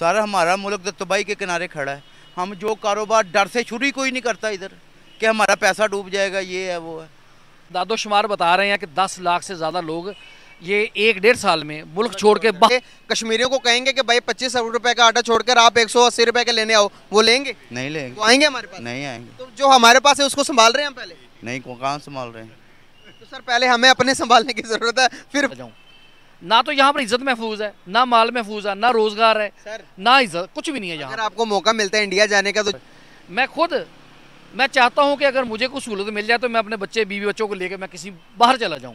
Sir हमारा मुल्क तो तबाही के किनारे खड़ा है हम जो कारोबार डर से शुरू ही कोई नहीं करता इधर कि हमारा पैसा डूब जाएगा ये है वो है दादो शुमार बता रहे हैं कि दस लाख से ज़्यादा लोग ये एक डेढ़ साल में मुल्क छोड़ के कश्मीरियों को कहेंगे कि भाई पच्चीस रुपए का आटा छोड़कर आप एक सौ अस्सी रुपए के लेने आओ वो लेंगे नहीं लेंगे तो आएंगे हमारे पास नहीं आएंगे तो जो हमारे पास है उसको संभाल रहे हैं हम पहले नहीं कहाँ संभाल रहे हैं तो सर पहले हमें अपने संभालने की जरूरत है फिर ना तो यहाँ पर इज्जत महफूज है ना माल महफूज है ना रोजगार है सर, ना इज्जत कुछ भी नहीं है यहाँ आपको मौका मिलता है इंडिया जाने का तो मैं खुद मैं चाहता हूँ कि अगर मुझे कुछ सहूलत मिल जाए तो मैं अपने बच्चे बीवी बच्चों को लेकर मैं किसी बाहर चला जाऊँ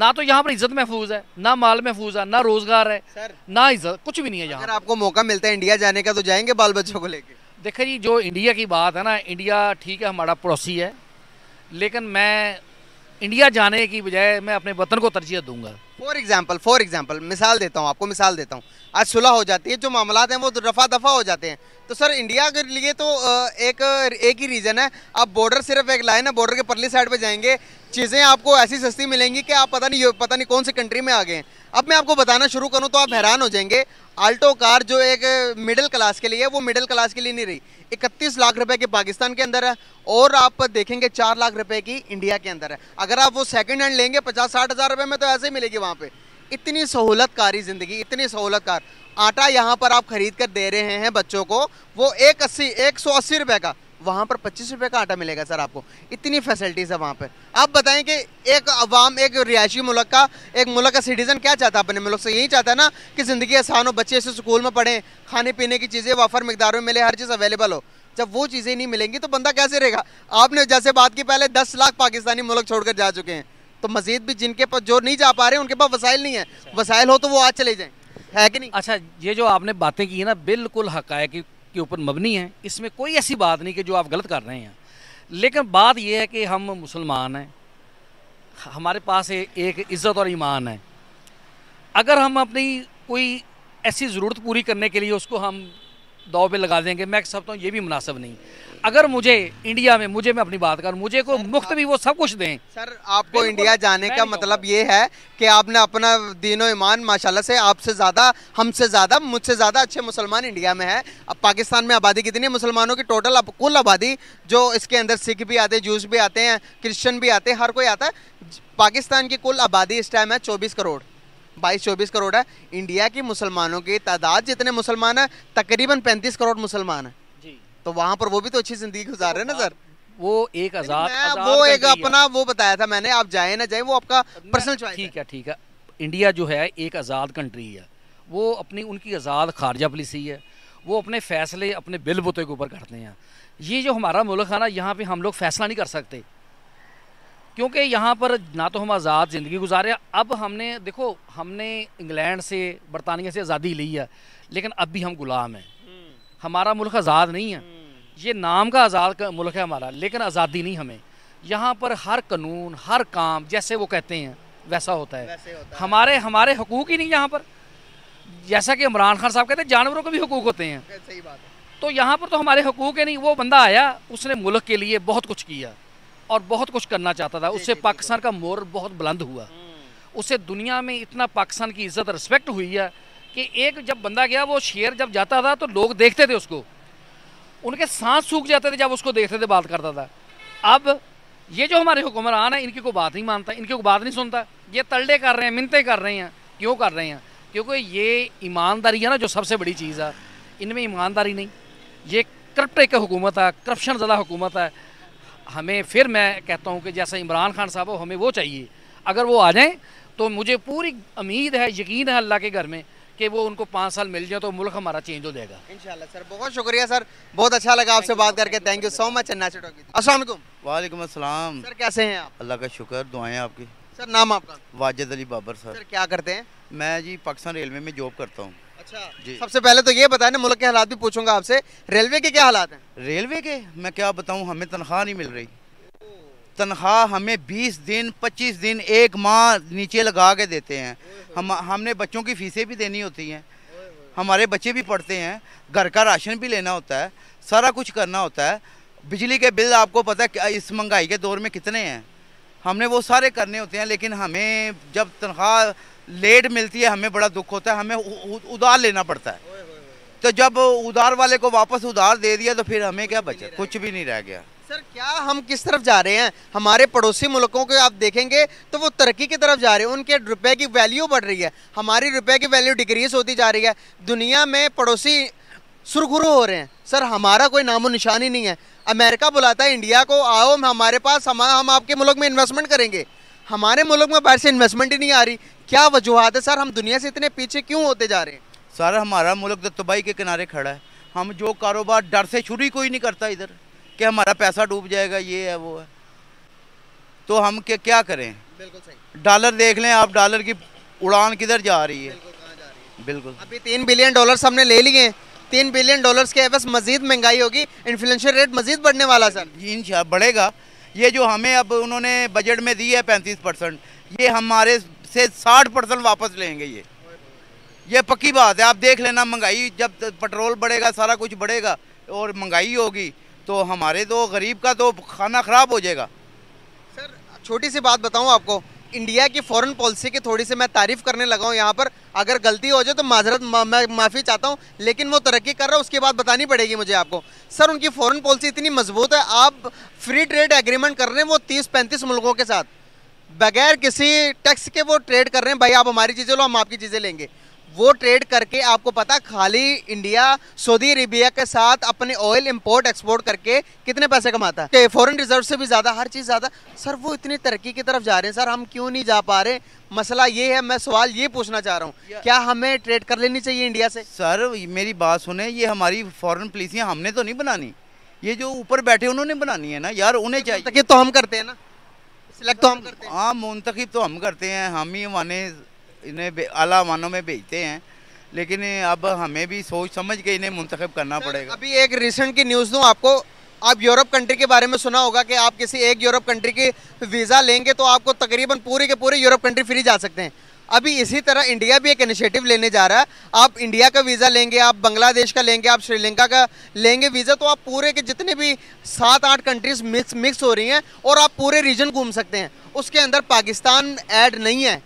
ना तो यहाँ पर इज्जत महफूज है ना माल महफूज है ना रोजगार है सर, ना इज्जत कुछ भी नहीं है यहाँ आपको मौका मिलता है इंडिया जाने का तो जाएंगे बाल बच्चों को लेकर देखिए जी जो इंडिया की बात है ना इंडिया ठीक है हमारा पड़ोसी है लेकिन मैं इंडिया जाने की बजाय मैं अपने वतन को तरजीह दूंगा फॉर एग्जाम्पल फॉर एग्जाम्पल मिसाल देता हूँ आपको मिसाल देता हूँ आज सुलह हो जाती है जो मामला हैं वो रफा दफ़ा हो जाते हैं तो सर इंडिया के लिए तो एक एक ही रीज़न है आप बॉर्डर सिर्फ एक लाइन है बॉर्डर के परली साइड पे जाएंगे चीज़ें आपको ऐसी सस्ती मिलेंगी कि आप पता नहीं पता नहीं कौन सी कंट्री में आ गए हैं अब मैं आपको बताना शुरू करूँ तो आप हैरान हो जाएंगे आल्टो कार जो एक मिडिल क्लास के लिए है वो मिडिल क्लास के लिए नहीं रही इकतीस लाख रुपए की पाकिस्तान के अंदर है और आप देखेंगे चार लाख रुपए की इंडिया के अंदर है अगर आप वो सेकंड हैंड लेंगे पचास साठ हज़ार रुपये में तो ऐसे ही मिलेगी वहाँ पे इतनी सहूलतकारी ज़िंदगी इतनी सहूलतकार आटा यहाँ पर आप खरीद कर दे रहे हैं बच्चों को वो एक अस्सी एक सौ अस्सी रुपए का वहाँ पर पच्चीस रुपये का आटा मिलेगा सर आपको इतनी फैसिलिटीज़ है वहाँ पर आप बताएं कि एक अवाम एक रिहायशी मुल्क का एक मुल्क का सिटीज़न क्या चाहता है अपने मुल्क से यही चाहता है ना कि ज़िंदगी आसान हो बच्चे से स्कूल में पढ़ें खाने पीने की चीज़ें वफर मकदार में मिले हर चीज़ अवेलेबल हो जब वो चीज़ें नहीं मिलेंगी तो बंदा कैसे रहेगा आपने जैसे बात की पहले दस लाख पाकिस्तानी मुल्क छोड़कर जा चुके हैं तो मजीद भी जिनके पास जो नहीं जा पा रहे उनके पास वसाइल नहीं है वसाइल हो तो वो आज चले जाएँ है कि नहीं अच्छा ये जो आपने बातें की है ना बिल्कुल हक है कि के ऊपर मबनी है इसमें कोई ऐसी बात नहीं कि जो आप गलत कर रहे हैं लेकिन बात यह है कि हम मुसलमान हैं हमारे पास एक इज़्ज़त और ईमान है अगर हम अपनी कोई ऐसी ज़रूरत पूरी करने के लिए उसको हम दौ पे लगा देंगे मैं सब तो ये भी मुनासिब नहीं अगर मुझे इंडिया में मुझे मैं अपनी बात कर मुझे को मुफ्त भी वो सब कुछ दें सर आपको इंडिया जाने का मतलब ये है कि आपने अपना दीनो ईमान माशाल्लाह से आपसे ज़्यादा हमसे ज़्यादा मुझसे ज़्यादा अच्छे मुसलमान इंडिया में है अब पाकिस्तान में आबादी कितनी है मुसलमानों की टोटल अब कुल आबादी जो इसके अंदर सिख भी आते हैं जूस भी आते हैं क्रिश्चन भी आते हैं हर कोई आता है पाकिस्तान की कुल आबादी इस टाइम है चौबीस करोड़ बाईस चौबीस करोड़ है इंडिया की मुसलमानों की तादाद जितने मुसलमान है तकरीबन पैंतीस करोड़ मुसलमान है तो वहाँ पर वो भी तो अच्छी जिंदगी गुजार रहे हैं ना सर वो एक हजार वो एक अपना वो बताया था मैंने आप जाए ना जाए वो आपका पर्सनल चॉइस ठीक है ठीक है इंडिया जो है एक आज़ाद कंट्री है वो अपनी उनकी आज़ाद खारजा पॉलिसी है वो अपने फैसले अपने बिल बुते के ऊपर करते हैं ये जो हमारा मुल्क है ना यहाँ पे हम लोग फैसला नहीं कर सकते क्योंकि यहाँ पर ना तो हम आज़ाद ज़िंदगी गुजारे अब हमने देखो हमने इंग्लैंड से बरतानिया से आज़ादी ली है लेकिन अब भी हम गुलाम हैं हमारा मुल्क आज़ाद नहीं है ये नाम का आज़ाद का मुल्क है हमारा लेकिन आज़ादी नहीं हमें यहाँ पर हर कानून हर काम जैसे वो कहते हैं वैसा होता है होता हमारे है। हमारे हकूक ही नहीं यहाँ पर जैसा कि इमरान खान साहब कहते हैं जानवरों के भी हकूक होते हैं सही बात है तो यहाँ पर तो हमारे हकूक है नहीं वो बंदा आया उसने मुल्क के लिए बहुत कुछ किया और बहुत कुछ करना चाहता था उससे पाकिस्तान का मोर बहुत बुलंद हुआ हम्म। उससे दुनिया में इतना पाकिस्तान की इज्जत रिस्पेक्ट हुई है कि एक जब बंदा गया वो शेर जब जाता था तो लोग देखते थे उसको उनके सांस सूख जाते थे जब उसको देखते थे बात करता था अब ये जो हमारे हुक्मरान है इनकी को बात नहीं मानता इनकी को बात नहीं सुनता ये तलडे कर रहे हैं मिनते कर रहे हैं क्यों कर रहे हैं क्योंकि ये ईमानदारी है ना जो सबसे बड़ी चीज़ है इनमें ईमानदारी नहीं ये करप्ट एक हुकूमत है करप्शन ज़्यादा हुकूमत है हमें फिर मैं कहता हूँ कि जैसा इमरान खान साहब हो हमें वो चाहिए अगर वो आ जाएँ तो मुझे पूरी उम्मीद है यकीन है अल्लाह के घर में कि वो उनको पाँच साल मिल जाए तो मुल्क हमारा चेंज हो जाएगा इन सर बहुत शुक्रिया सर बहुत अच्छा लगा आपसे बात करके थैंक यू सो मच असल वालेकुम असलम सर कैसे हैं आप अल्लाह का शुक्र दुआएं आपकी सर नाम आपका वाजिद अली बाबर सर सर क्या करते हैं मैं जी पाकिस्तान रेलवे में जॉब करता हूँ अच्छा सबसे पहले तो ये बताया ना मुल्क के हालात भी पूछूंगा आपसे रेलवे के क्या हालात हैं रेलवे के मैं क्या बताऊँ हमें तनख्वाह नहीं मिल रही तनख्वाह हमें बीस दिन पच्चीस दिन एक माह नीचे लगा के देते हैं हम हमने बच्चों की फीसें भी देनी होती हैं हमारे बच्चे भी पढ़ते हैं घर का राशन भी लेना होता है सारा कुछ करना होता है बिजली के बिल आपको पता है इस महंगाई के दौर में कितने हैं हमने वो सारे करने होते हैं लेकिन हमें जब तनख्वाह लेट मिलती है हमें बड़ा दुख होता है हमें उधार लेना पड़ता है तो जब उधार वाले को वापस उधार दे दिया तो फिर हमें क्या बचा कुछ भी नहीं रह गया सर क्या हम किस तरफ जा रहे हैं हमारे पड़ोसी मुल्कों को आप देखेंगे तो वो तरक्की की तरफ जा रहे हैं उनके रुपए की वैल्यू बढ़ रही है हमारी रुपए की वैल्यू डिक्रीज होती जा रही है दुनिया में पड़ोसी सुरखुरु हो रहे हैं सर हमारा कोई नामो निशान ही नहीं है अमेरिका बुलाता है इंडिया को आओ हमारे पास हम हम आपके मुल्क में इन्वेस्टमेंट करेंगे हमारे मुल्क में बाहर से इन्वेस्टमेंट ही नहीं आ रही क्या वजूहत है सर हम दुनिया से इतने पीछे क्यों होते जा रहे हैं सर हमारा मुल्क तबाही के किनारे खड़ा है हम जो कारोबार डर से शुरू ही कोई नहीं करता इधर कि हमारा पैसा डूब जाएगा ये है वो है तो हम क्या क्या करें बिल्कुल सही डॉलर देख लें आप डॉलर की उड़ान किधर जा रही है बिल्कुल अभी तीन बिलियन डॉलर हमने ले लिए तीन बिलियन डॉलर्स के एवज मजीद महंगाई होगी इन्फ्लेशन रेट मजीद बढ़ने वाला सर इन बढ़ेगा ये जो हमें अब उन्होंने बजट में दी है पैंतीस परसेंट ये हमारे से साठ परसेंट वापस लेंगे ये ये पक्की बात है आप देख लेना महंगाई जब पेट्रोल बढ़ेगा सारा कुछ बढ़ेगा और महंगाई होगी तो हमारे तो गरीब का तो खाना ख़राब हो जाएगा सर छोटी सी बात बताऊँ आपको इंडिया की फॉरेन पॉलिसी की थोड़ी सी मैं तारीफ करने लगा हूँ यहाँ पर अगर गलती हो जाए तो माजरत मा, मैं माफ़ी चाहता हूँ लेकिन वो तरक्की कर रहा है उसके बाद बतानी पड़ेगी मुझे आपको सर उनकी फॉरेन पॉलिसी इतनी मजबूत है आप फ्री ट्रेड एग्रीमेंट कर रहे हैं वो तीस पैंतीस मुल्कों के साथ बगैर किसी टैक्स के वो ट्रेड कर रहे हैं भाई आप हमारी चीज़ें लो हम आपकी चीज़ें लेंगे वो ट्रेड करके आपको पता खाली इंडिया सऊदी अरेबिया के साथ अपने ऑयल इंपोर्ट एक्सपोर्ट करके कितने पैसे कमाता है फॉरेन रिजर्व से भी ज़्यादा हर चीज़ ज़्यादा सर वो इतनी तरक्की की तरफ जा रहे हैं सर हम क्यों नहीं जा पा रहे मसला ये है मैं सवाल ये पूछना चाह रहा हूँ क्या हमें ट्रेड कर लेनी चाहिए इंडिया से सर मेरी बात सुने ये हमारी फॉरन पॉलिसियाँ हमने तो नहीं बनानी ये जो ऊपर बैठे उन्होंने बनानी है ना यार उन्हें तो चाहिए तो हम करते हैं ना सिलेक्ट तो हम हाँ, करते हैं हाँ मुंतखब तो हम करते हैं हम ही माने इन्हें अला मानों में भेजते हैं लेकिन अब हमें भी सोच समझ के इन्हें मुंतखब करना पड़ेगा अभी एक रिसेंट की न्यूज़ दूँ आपको आप यूरोप कंट्री के बारे में सुना होगा कि आप किसी एक यूरोप कंट्री की वीज़ा लेंगे तो आपको तकरीबन पूरे के पूरे यूरोप कंट्री फ्री जा सकते हैं अभी इसी तरह इंडिया भी एक इनिशिएटिव लेने जा रहा है आप इंडिया का वीज़ा लेंगे आप बांग्लादेश का लेंगे आप श्रीलंका का लेंगे वीज़ा तो आप पूरे के जितने भी सात आठ कंट्रीज मिक्स मिक्स हो रही हैं और आप पूरे रीजन घूम सकते हैं उसके अंदर पाकिस्तान ऐड नहीं है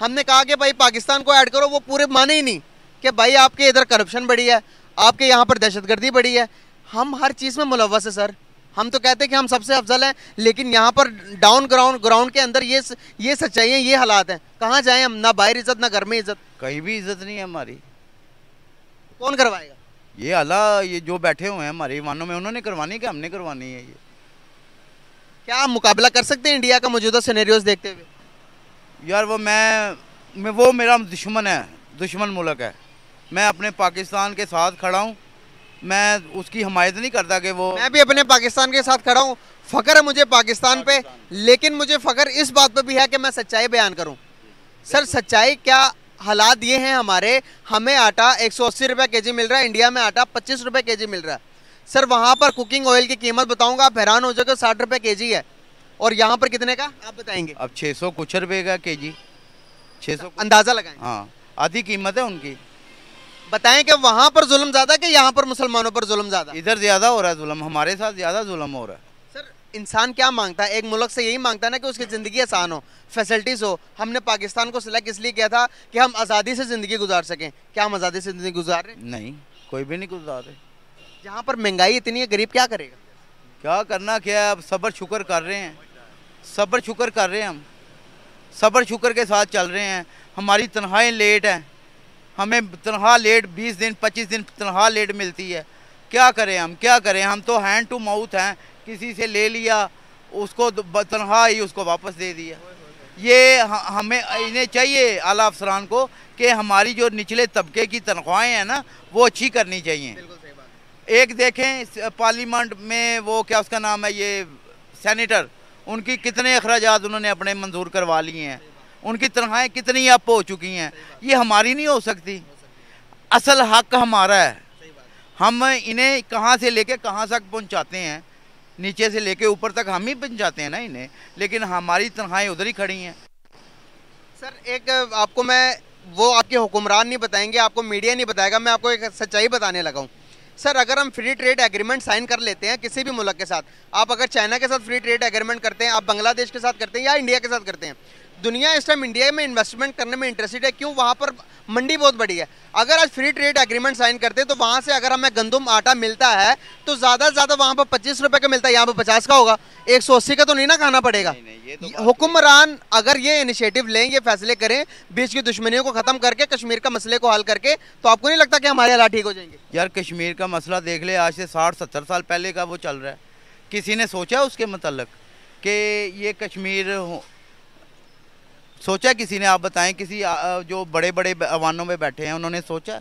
हमने कहा कि भाई पाकिस्तान को ऐड करो वो पूरे माने ही नहीं कि भाई आपके इधर करप्शन बढ़ी है आपके यहाँ पर दहशतगर्दी बढ़ी है हम हर चीज़ में मुलवस है सर हम तो कहते हैं कि हम सबसे अफजल हैं लेकिन यहाँ पर डाउन ग्राउंड ग्राउंड के अंदर ये ये सच्चाई है ये हालात हैं कहाँ जाएँ हम ना बाहर इज्जत ना घर में इज्जत कहीं भी इज्जत नहीं है हमारी कौन करवाएगा ये अला ये जो बैठे हुए हैं हमारे ईमानों में उन्होंने करवानी है कि हमने करवानी है ये क्या आप मुकाबला कर सकते हैं इंडिया का मौजूदा सीनेरियोज देखते हुए यार वो मैं मैं वो मेरा दुश्मन है दुश्मन मुल्क है मैं अपने पाकिस्तान के साथ खड़ा हूँ मैं उसकी हमायत नहीं करता कि वो मैं भी अपने पाकिस्तान के साथ खड़ा हूँ फ़ख्र है मुझे पाकिस्तान, पाकिस्तान पे लेकिन मुझे फ़ख्र इस बात पे भी है कि मैं सच्चाई बयान करूँ सर सच्चाई क्या हालात ये हैं हमारे हमें आटा एक सौ अस्सी रुपये के जी मिल रहा है इंडिया में आटा पच्चीस रुपये के जी मिल रहा है सर वहाँ पर कुकिंग ऑयल की कीमत बताऊँगा आप हैरान हो जाओगे साठ रुपये के जी है और यहाँ पर कितने का आप बताएंगे अब छे सौ कुछ रुपए का के जी छः सौ अंदाज़ा लगाएं हाँ आधी कीमत है उनकी बताएं कि वहाँ पर जुल्म ज़्यादा कि यहाँ पर मुसलमानों पर जुल्म ज़्यादा इधर ज़्यादा हो रहा है जुल्म हमारे साथ ज़्यादा जुल्म हो रहा है सर इंसान क्या मांगता है एक मुल्क से यही मांगता है ना कि उसकी ज़िंदगी आसान हो फैसिलिटीज़ हो हमने पाकिस्तान को सिलेक्ट इसलिए किया था कि हम आज़ादी से ज़िंदगी गुजार सकें क्या हम आज़ादी से ज़िंदगी गुजार रहे नहीं कोई भी नहीं गुजार रहे जहाँ पर महंगाई इतनी है गरीब क्या करेगा क्या करना क्या अब सब्र शुक्र कर रहे हैं सब्र शुक्र कर रहे हैं हम सब्र शुक्र के साथ चल रहे हैं हमारी तनख्वाहें लेट हैं हमें तनख्वाह लेट 20 दिन 25 दिन तनख्वाह लेट मिलती है क्या करें हम क्या करें हम तो हैंड टू माउथ हैं किसी से ले लिया उसको तनख्वाह ही उसको वापस दे दिया ये हमें इन्हें चाहिए आला अफसरान को कि हमारी जो निचले तबके की तनख्वाहें हैं ना वो अच्छी करनी चाहिए एक देखें पार्लियामेंट में वो क्या उसका नाम है ये सेनेटर उनकी कितने अखराज उन्होंने अपने मंजूर करवा लिए हैं उनकी तनख्वाहें कितनी अप हो चुकी हैं ये हमारी नहीं हो सकती असल हक हमारा है हम इन्हें कहाँ से लेके कहाँ तक पहुँचाते हैं नीचे से लेके ऊपर तक हम ही पहुँचाते हैं ना इन्हें लेकिन हमारी तनख्वाहें उधर ही खड़ी हैं सर एक आपको मैं वो आपके हुक्मरान नहीं बताएंगे आपको मीडिया नहीं बताएगा मैं आपको एक सच्चाई बताने लगा हूँ सर अगर हम फ्री ट्रेड एग्रीमेंट साइन कर लेते हैं किसी भी मुल्क के साथ आप अगर चाइना के साथ फ्री ट्रेड एग्रीमेंट करते हैं आप बांग्लादेश के साथ करते हैं या इंडिया के साथ करते हैं दुनिया इस टाइम इंडिया में इन्वेस्टमेंट करने में इंटरेस्टेड है क्यों वहाँ पर मंडी बहुत बड़ी है अगर आज फ्री ट्रेड एग्रीमेंट साइन करते तो वहाँ से अगर हमें गंदम आटा मिलता है तो ज़्यादा से ज़्यादा वहाँ पर पच्चीस रुपये का मिलता है यहाँ पर पचास का होगा एक सौ अस्सी का तो नहीं ना खाना पड़ेगा तो हुक्मरान अगर ये इनिशिएटिव लें ये फैसले करें बीच की दुश्मनियों को ख़त्म करके कश्मीर का मसले को हल करके तो आपको नहीं लगता कि हमारे हालात ठीक हो जाएंगे यार कश्मीर का मसला देख ले आज से साठ सत्तर साल पहले का वो चल रहा है किसी ने सोचा उसके मतलब कि ये कश्मीर सोचा किसी ने आप बताएं किसी जो बड़े बड़े अवानों में बैठे हैं उन्होंने सोचा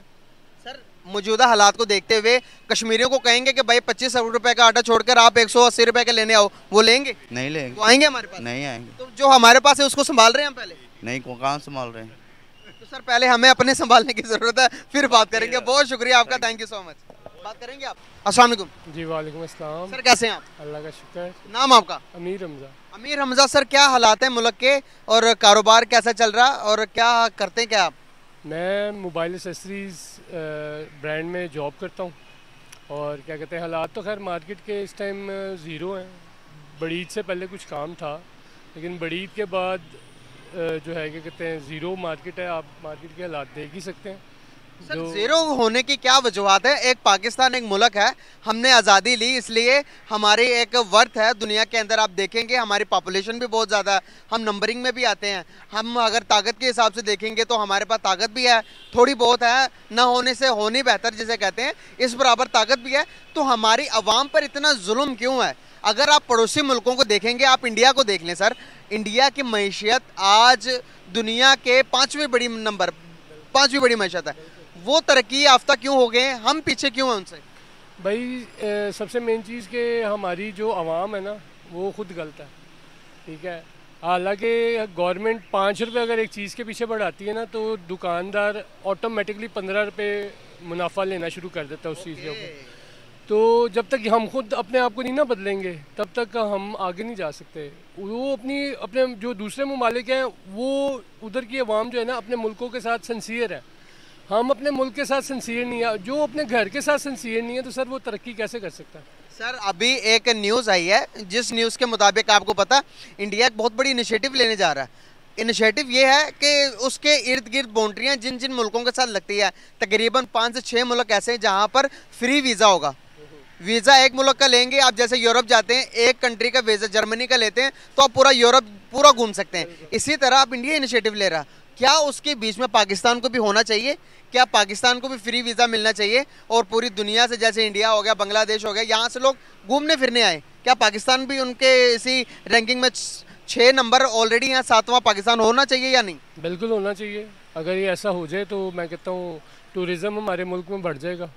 सर मौजूदा हालात को देखते हुए कश्मीरियों को कहेंगे कि भाई पच्चीस रुपए का आटा छोड़कर आप एक सौ अस्सी रुपए का लेने आओ वो लेंगे नहीं लेंगे तो आएंगे हमारे पास नहीं आएंगे तो जो हमारे पास है उसको संभाल रहे हैं हम पहले नहीं कहाँ संभाल रहे हैं तो सर पहले हमें अपने संभालने की ज़रूरत है फिर बात करेंगे बहुत शुक्रिया आपका थैंक यू सो मच बात करेंगे आप असल जी वालेकुम सर कैसे हैं आप अल्लाह का शुक्र नाम आपका अमीर रमज़ा మే రమ్జా సర్ క్యా హలాత్ హై ముల్క్ కే ఔర్ کاروبار కైసా చల్ రహా ఔర్ క్యా కర్తే హై క్యా ఆప్ మే మొబైల్ యాక్సెసరీస్ బ్రాండ్ మే జాబ్ కర్తా హూ ఔర్ క్యా కతే హలాత్ తో ఖైర్ మార్కెట్ కే ఇస్ టైమ్ జీరో హై బరీద్ సే పహలే కుచ్ kaam థా లేకిన్ బరీద్ కే baad jo hai ga kehte hain zero market hai aap market ke halaat dekh hi sakte hain sir zero होने की क्या वजूहत है एक पाकिस्तान एक मुल्क है हमने आज़ादी ली इसलिए हमारी एक वर्थ है दुनिया के अंदर आप देखेंगे हमारी पॉपुलेशन भी बहुत ज़्यादा है हम नंबरिंग में भी आते हैं हम अगर ताकत के हिसाब से देखेंगे तो हमारे पास ताकत भी है थोड़ी बहुत है ना होने से होनी बेहतर जिसे कहते हैं इस बराबर ताकत भी है तो हमारी आवाम पर इतना जुल्म क्यों है अगर आप पड़ोसी मुल्कों को देखेंगे आप इंडिया को देख लें सर इंडिया की मीशियत आज दुनिया के पाँचवीं बड़ी नंबर पाँचवीं बड़ी मीशत है वो तरक्की याफ्ता क्यों हो गए हैं हम पीछे क्यों हैं उनसे भाई ए, सबसे मेन चीज़ के हमारी जो आवाम है ना वो खुद गलत है ठीक है हालांकि गवर्नमेंट पाँच रुपये अगर एक चीज़ के पीछे बढ़ाती है ना तो दुकानदार ऑटोमेटिकली पंद्रह रुपये मुनाफा लेना शुरू कर देता है उस चीज़ के ऊपर तो जब तक हम खुद अपने आप को नहीं ना बदलेंगे तब तक हम आगे नहीं जा सकते वो अपनी अपने जो दूसरे ममालिक हैं वो उधर की आवाम जो है ना अपने मुल्कों के साथ सन्सियर है हम अपने मुल्क के साथ सिंसियर नहीं है जो अपने घर के साथ सिंसियर नहीं है तो सर वो तरक्की कैसे कर सकता है सर अभी एक न्यूज़ आई है जिस न्यूज़ के मुताबिक आपको पता इंडिया एक बहुत बड़ी इनिशिएटिव लेने जा रहा है इनिशिएटिव ये है कि उसके इर्द गिर्द बाउंड्रियाँ जिन जिन मुल्कों के साथ लगती है तकरीबन पाँच से छः मुल्क ऐसे हैं जहाँ पर फ्री वीज़ा होगा वीज़ा एक मुल्क का लेंगे आप जैसे यूरोप जाते हैं एक कंट्री का वीज़ा जर्मनी का लेते हैं तो आप पूरा यूरोप पूरा घूम सकते हैं इसी तरह आप इंडिया इनिशिएटिव ले रहा क्या उसके बीच में पाकिस्तान को भी होना चाहिए क्या पाकिस्तान को भी फ्री वीज़ा मिलना चाहिए और पूरी दुनिया से जैसे इंडिया हो गया बांग्लादेश हो गया यहाँ से लोग घूमने फिरने आए क्या पाकिस्तान भी उनके इसी रैंकिंग में छः नंबर ऑलरेडी यहाँ सातवां पाकिस्तान होना चाहिए या नहीं बिल्कुल होना चाहिए अगर ये ऐसा हो जाए तो मैं कहता हूँ टूरिज़्म हमारे मुल्क में बढ़ जाएगा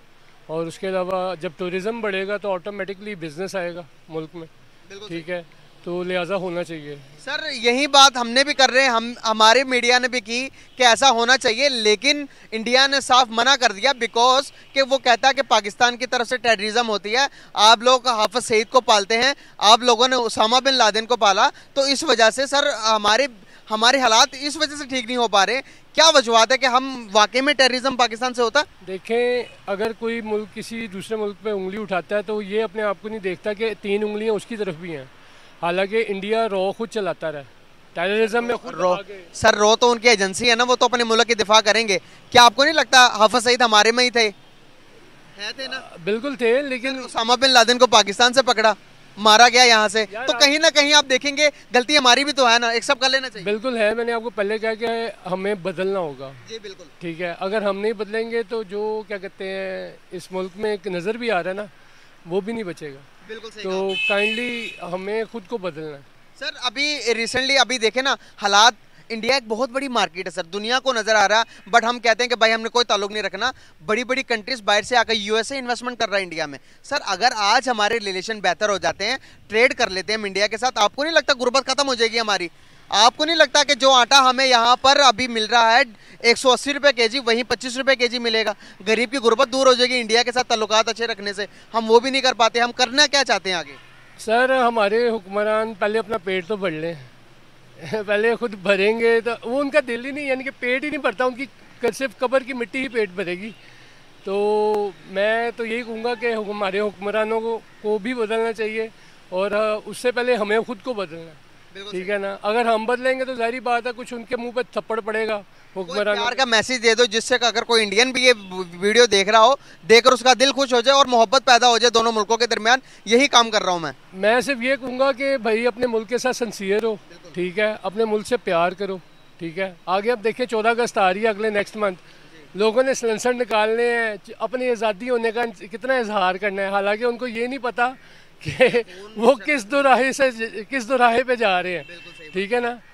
और उसके अलावा जब टूरिज़्म बढ़ेगा तो ऑटोमेटिकली बिज़नेस आएगा मुल्क में ठीक है तो लिहाजा होना चाहिए सर यही बात हमने भी कर रहे हैं हम हमारे मीडिया ने भी की कि ऐसा होना चाहिए लेकिन इंडिया ने साफ मना कर दिया बिकॉज कि वो कहता है कि पाकिस्तान की तरफ से टेररिज्म होती है आप लोग हाफज सईद को पालते हैं आप लोगों ने उसामा बिन लादेन को पाला तो इस वजह से सर हमारे हमारे हालात इस वजह से ठीक नहीं हो पा रहे क्या वजूहत है कि हम वाकई में टेररिज्म पाकिस्तान से होता देखें अगर कोई मुल्क किसी दूसरे मुल्क पर उंगली उठाता है तो ये अपने आप को नहीं देखता कि तीन उंगलियाँ उसकी तरफ भी हैं हालांकि इंडिया रॉ खुद चलाता रहा टेररिज्म में खुद रॉ सर रॉ तो उनकी एजेंसी है ना वो तो अपने मुल्क की दिफा करेंगे क्या आपको नहीं लगता हाफज सईद हमारे में ही थे थे ना बिल्कुल थे लेकिन उसामा बिन लादेन को पाकिस्तान से पकड़ा मारा गया यहाँ से तो कहीं ना कहीं आप देखेंगे गलती हमारी भी तो है ना एक्सेप्ट कर लेना चाहिए बिल्कुल है मैंने आपको पहले कहा कि हमें बदलना होगा जी बिल्कुल ठीक है अगर हम नहीं बदलेंगे तो जो क्या कहते हैं इस मुल्क में एक नज़र भी आ रहा है ना वो भी नहीं बचेगा तो काइंडली हमें खुद को बदलना है सर अभी रिसेंटली अभी देखे ना हालात इंडिया एक बहुत बड़ी मार्केट है सर दुनिया को नजर आ रहा है बट हम कहते हैं कि भाई हमने कोई ताल्लुक नहीं रखना बड़ी बड़ी कंट्रीज बाहर से आकर यूएसए इन्वेस्टमेंट कर रहा है इंडिया में सर अगर आज हमारे रिलेशन बेहतर हो जाते हैं ट्रेड कर लेते हैं हम इंडिया के साथ आपको नहीं लगता गुर्बत खत्म हो जाएगी हमारी आपको नहीं लगता कि जो आटा हमें यहाँ पर अभी मिल रहा है एक सौ अस्सी रुपये के जी वहीं पच्चीस रुपये के जी मिलेगा गरीब की गुर्बत दूर हो जाएगी इंडिया के साथ तल्लुकात अच्छे रखने से हम वो भी नहीं कर पाते हम करना क्या चाहते हैं आगे सर हमारे हुक्मरान पहले अपना पेट तो भर लें पहले खुद भरेंगे तो वो उनका दिल ही नहीं यानी कि पेट ही नहीं भरता उनकी सिर्फ कबर की मिट्टी ही पेट भरेगी तो मैं तो यही कहूँगा कि हमारे हुक्मरानों को, को भी बदलना चाहिए और उससे पहले हमें खुद को बदलना ठीक है ना अगर हम बदलेंगे तो जारी बात है कुछ उनके मुंह पे थप्पड़ पड़ेगा प्यार का मैसेज दे दो जिससे अगर कोई इंडियन भी ये वीडियो देख रहा हो देखकर उसका दिल खुश हो जाए और मोहब्बत पैदा हो जाए दोनों मुल्कों के दरमियान यही काम कर रहा हूँ मैं मैं सिर्फ ये कहूँगा कि भाई अपने मुल्क के साथ सेंसियर हो ठीक है अपने मुल्क से प्यार करो ठीक है आगे आप देखिए चौदह अगस्त आ रही है अगले नेक्स्ट मंथ लोगों ने सिलेंसर निकालने हैं अपनी आज़ादी होने का कितना इजहार करना है हालांकि उनको ये नहीं पता कि वो किस दुराहे से किस दुराहे पे जा रहे हैं ठीक है ना